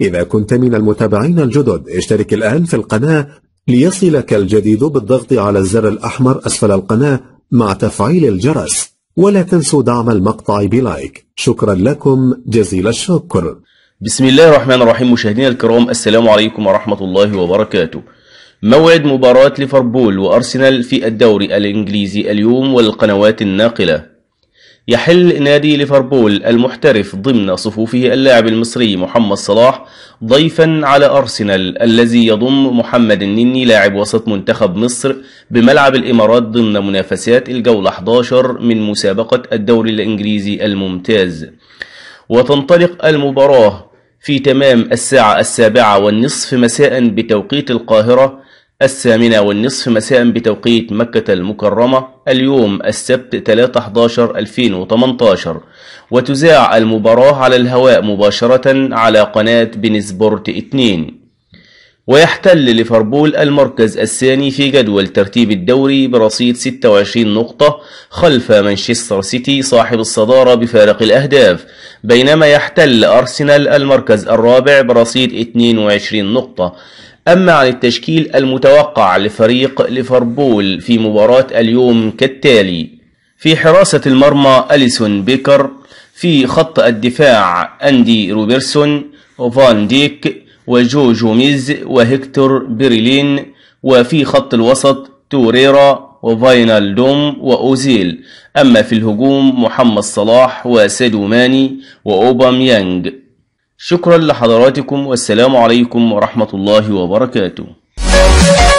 إذا كنت من المتابعين الجدد اشترك الآن في القناة ليصلك الجديد بالضغط على الزر الأحمر أسفل القناة مع تفعيل الجرس ولا تنسوا دعم المقطع بلايك شكرا لكم جزيل الشكر بسم الله الرحمن الرحيم مشاهدينا الكرام السلام عليكم ورحمة الله وبركاته موعد مباراة ليفربول وأرسنال في الدوري الإنجليزي اليوم والقنوات الناقلة يحل نادي ليفربول المحترف ضمن صفوفه اللاعب المصري محمد صلاح ضيفا على أرسنال الذي يضم محمد النني لاعب وسط منتخب مصر بملعب الإمارات ضمن منافسات الجولة 11 من مسابقة الدوري الإنجليزي الممتاز وتنطلق المباراة في تمام الساعة السابعة والنصف مساء بتوقيت القاهرة الثامنة والنصف مساء بتوقيت مكة المكرمة اليوم السبت 3/11/2018 وتذاع المباراة على الهواء مباشرة على قناة بنسبورت 2 ويحتل ليفربول المركز الثاني في جدول ترتيب الدوري برصيد 26 نقطة خلف مانشستر سيتي صاحب الصدارة بفارق الأهداف بينما يحتل أرسنال المركز الرابع برصيد 22 نقطة أما عن التشكيل المتوقع لفريق ليفربول في مباراة اليوم كالتالي في حراسة المرمى أليسون بيكر في خط الدفاع أندي روبرسون وفان ديك وجو جوميز وهكتور بيريلين وفي خط الوسط توريرا وفاينال دوم وأوزيل أما في الهجوم محمد صلاح وسيدو ماني وأوباميانج شكرا لحضراتكم والسلام عليكم ورحمة الله وبركاته